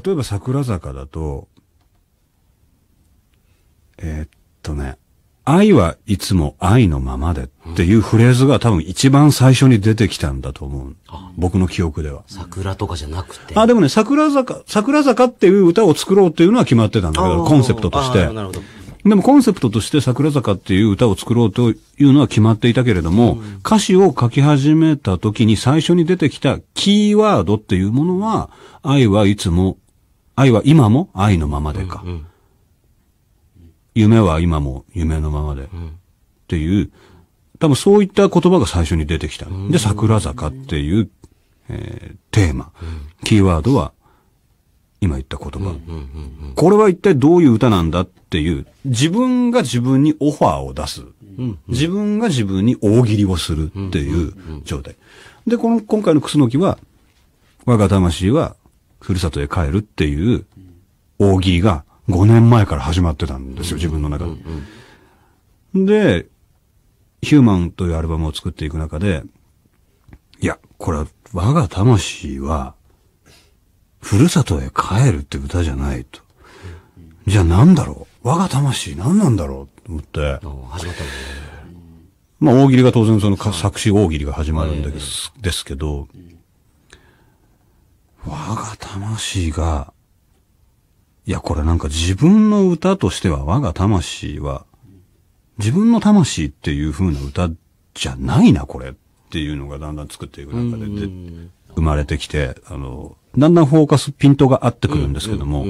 例えば桜坂だと、えー、っとね、愛はいつも愛のままでっていうフレーズが多分一番最初に出てきたんだと思う。僕の記憶では。桜とかじゃなくて。あ、でもね、桜坂、桜坂っていう歌を作ろうっていうのは決まってたんだけど、コンセプトとして。なるほど。でもコンセプトとして桜坂っていう歌を作ろうというのは決まっていたけれども、歌詞を書き始めた時に最初に出てきたキーワードっていうものは、愛はいつも愛は今も愛のままでか。うんうん、夢は今も夢のままで。っていう、多分そういった言葉が最初に出てきた。で、桜坂っていう、えー、テーマ、キーワードは、今言った言葉、これは一体どういう歌なんだっていう、自分が自分にオファーを出す。自分が自分に大喜利をするっていう状態。で、この、今回のクスノキは、我が魂はふるさとへ帰るっていう大喜利が5年前から始まってたんですよ、自分の中で。で、ヒューマンというアルバムを作っていく中で、いや、これは我が魂は、ふるさとへ帰るって歌じゃないと。じゃあなんだろう我が魂何なんだろうと思って。始まったね。まあ大喜利が当然その作詞大喜利が始まるんですけど、我が魂が、いや、これなんか自分の歌としては我が魂は、自分の魂っていう風な歌じゃないな、これっていうのがだんだん作っていく中でで生まれてきて、あの、だんだんフォーカス、ピントが合ってくるんですけども、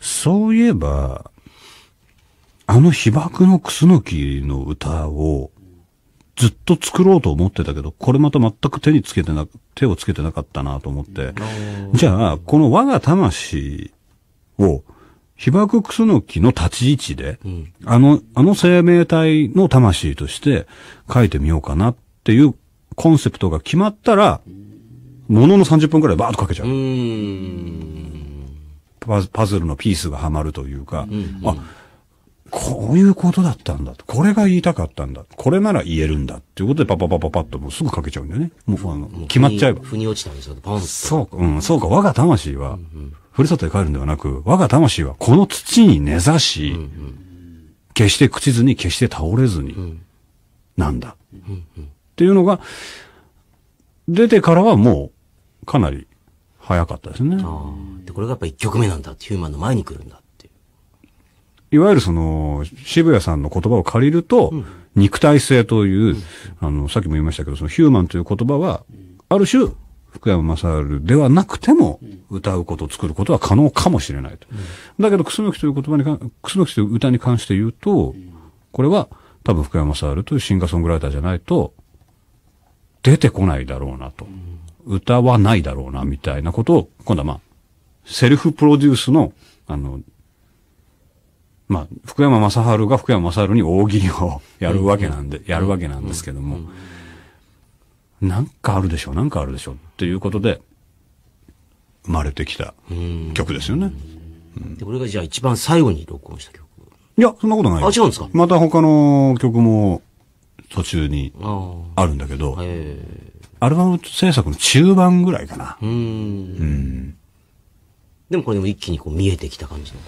そういえば、あの被爆のクスノキの歌を、ずっと作ろうと思ってたけど、これまた全く手につけてな、手をつけてなかったなと思って。じゃあ、この我が魂を、被爆クスノキの立ち位置で、うん、あの、あの生命体の魂として書いてみようかなっていうコンセプトが決まったら、ものの30分くらいバーッとかけちゃう。うパズルのピースがはまるというか、うんうん、あ、こういうことだったんだこれが言いたかったんだ。これなら言えるんだ。っていうことでパパパパパッともうすぐ書けちゃうんだよね。もうあの、決まっちゃえば。腑に落ちたんですよ。パンそう、うん、そうか。我が魂は、ふるさとへ帰るんではなく、我が魂はこの土に根ざし、決して朽ちずに、決して倒れずに、なんだ、っていうのが、出てからはもう、かなり早かったですね。で、これがやっぱ一曲目なんだ。ヒューマンの前に来るんだ。いわゆるその、渋谷さんの言葉を借りると、肉体性という、あの、さっきも言いましたけど、そのヒューマンという言葉は、ある種、福山雅治ではなくても、歌うこと、作ることは可能かもしれないと。だけど、くすきという言葉に関、くすきという歌に関して言うと、これは、多分福山雅治というシンガーソングライターじゃないと、出てこないだろうなと。歌わないだろうな、みたいなことを、今度はまあ、セルフプロデュースの、あの、まあ、福山雅治が福山雅治に大喜利をやるわけなんで、やるわけなんですけども、なんかあるでしょ、なんかあるでしょっていうことで、生まれてきた曲ですよね。で、これがじゃあ一番最後に録音した曲いや、そんなことない。あ、違うんですかまた他の曲も途中にあるんだけど、アルバム制作の中盤ぐらいかな。うん。うんでもこれでも一気にこう見えてきた感じの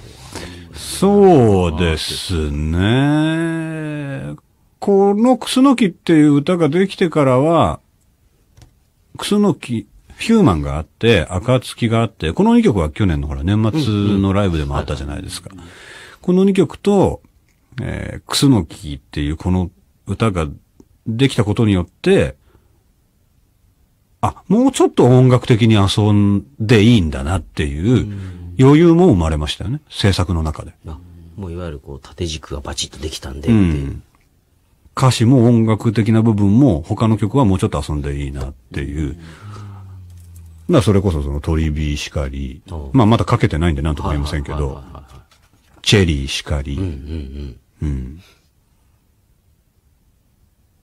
そうですね。このクスノキっていう歌ができてからは、クスノキ、ヒューマンがあって、暁があって、この2曲は去年のほら、年末のライブでもあったじゃないですか。この2曲と、えー、クスノキっていうこの歌ができたことによって、あ、もうちょっと音楽的に遊んでいいんだなっていう余裕も生まれましたよね。制作の中で。あもういわゆるこう縦軸がバチッとできたんで、うん、歌詞も音楽的な部分も他の曲はもうちょっと遊んでいいなっていう。まあそれこそそのトリビーしかり、まあまだかけてないんで何とか言いませんけど、チェリーしかり、うん、うん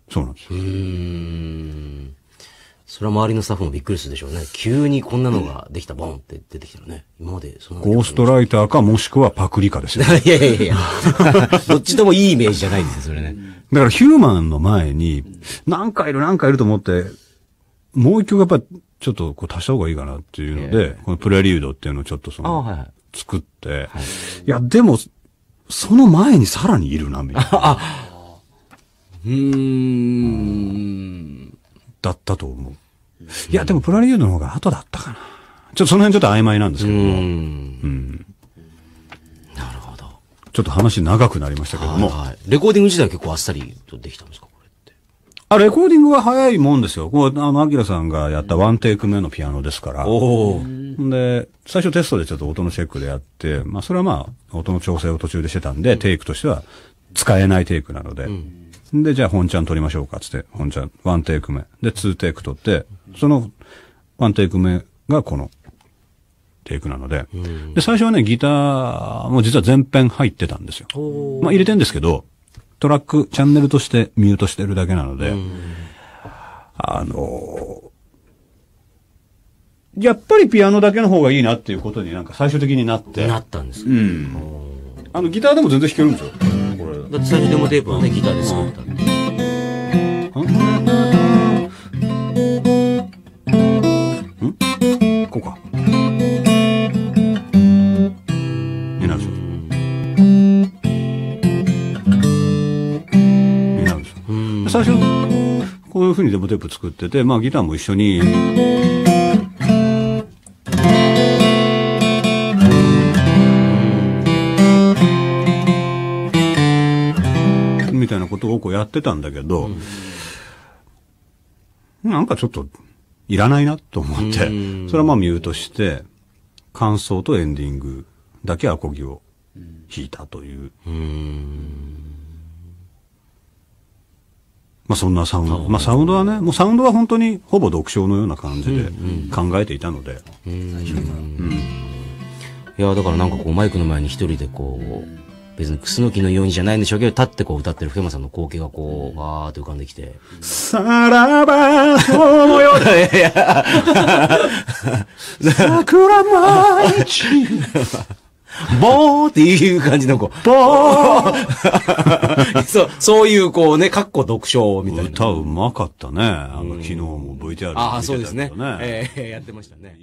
そうなんですよ。それは周りのスタッフもびっくりするでしょうね。急にこんなのができた、ボンって出てきたらね。今までそのゴーストライターかもしくはパクリかですね。いやいやいや どっちともいいイメージじゃないんですよ、それね。だからヒューマンの前に、何回いる何回いると思って、もう一曲やっぱちょっとこう足した方がいいかなっていうので、このプレリュードっていうのをちょっとその、作って、いや、でも、その前にさらにいるな、みたいな。あ、うーん。だったと思う。いや、でもプラリュードの方が後だったかな。ちょっとその辺ちょっと曖昧なんですけども。うん。なるほど。ちょっと話長くなりましたけども。はい、はい、レコーディング時代は結構あっさりとできたんですかこれって。あ、レコーディングは早いもんですよ。こう、あの、アキラさんがやったワンテイク目のピアノですから。おで、最初テストでちょっと音のチェックでやって、まあ、それはまあ、音の調整を途中でしてたんで、うん、テイクとしては使えないテイクなので。うん、で、じゃあ本ちゃん撮りましょうか、つって。本ちゃん、ワンテイク目。で、ツーテイク撮って、そのワンテイク目がこのテイクなので、で、最初はね、ギターも実は全編入ってたんですよ。まあ入れてんですけど、トラック、チャンネルとしてミュートしてるだけなので、あのー、やっぱりピアノだけの方がいいなっていうことになんか最終的になって。なったんですうん。あの、ギターでも全然弾けるんですよ。これ。だって最初でもテープはね、ギターで作った。最初、こういう風にデモテープ作ってて、まあギターも一緒に。みたいなことをこうやってたんだけど、うん、なんかちょっと、いらないなと思って、それはまあミュートして、感想とエンディングだけアコギを弾いたという。うまあ、そんなサウンド、まあ、サウンドはね、もうサウンドは本当にほぼ独唱のような感じで考えていたので、最初いやだからなんかこうマイクの前に一人でこう別にクスノキのようにじゃないんでしょうけど立ってこう歌ってる福山さんの光景がこうわーっと浮かんできて「さらばそのようだ」いやいや「桜舞い ボーっていう感じの子。ボー そう、そういうこうね、かっこ読書みたいな。歌うまかったね。あの昨日も VTR で、ね、ああ、そうですね。えー、やってましたね。